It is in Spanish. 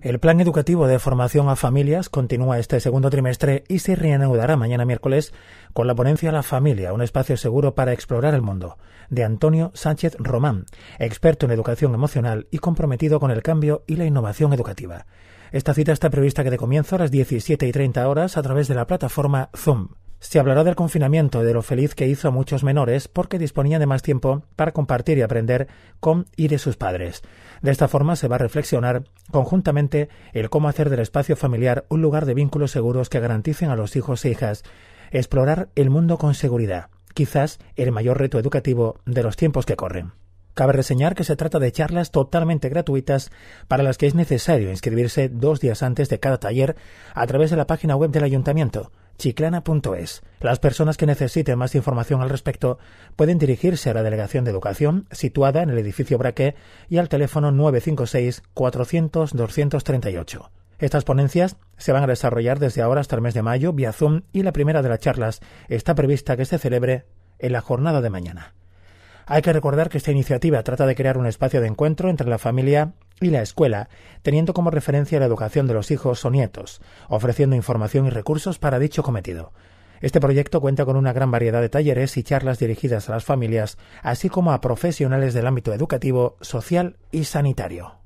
El plan educativo de formación a familias continúa este segundo trimestre y se reanudará mañana miércoles con la ponencia La familia, un espacio seguro para explorar el mundo, de Antonio Sánchez Román, experto en educación emocional y comprometido con el cambio y la innovación educativa. Esta cita está prevista que de comienzo a las 17 y 30 horas a través de la plataforma Zoom. Se hablará del confinamiento y de lo feliz que hizo a muchos menores porque disponían de más tiempo para compartir y aprender con y de sus padres. De esta forma se va a reflexionar conjuntamente el cómo hacer del espacio familiar un lugar de vínculos seguros que garanticen a los hijos e hijas explorar el mundo con seguridad, quizás el mayor reto educativo de los tiempos que corren. Cabe reseñar que se trata de charlas totalmente gratuitas para las que es necesario inscribirse dos días antes de cada taller a través de la página web del ayuntamiento chiclana.es. Las personas que necesiten más información al respecto pueden dirigirse a la Delegación de Educación, situada en el edificio Braque, y al teléfono 956 400 238. Estas ponencias se van a desarrollar desde ahora hasta el mes de mayo vía Zoom y la primera de las charlas está prevista que se celebre en la jornada de mañana. Hay que recordar que esta iniciativa trata de crear un espacio de encuentro entre la familia y la escuela, teniendo como referencia la educación de los hijos o nietos, ofreciendo información y recursos para dicho cometido. Este proyecto cuenta con una gran variedad de talleres y charlas dirigidas a las familias, así como a profesionales del ámbito educativo, social y sanitario.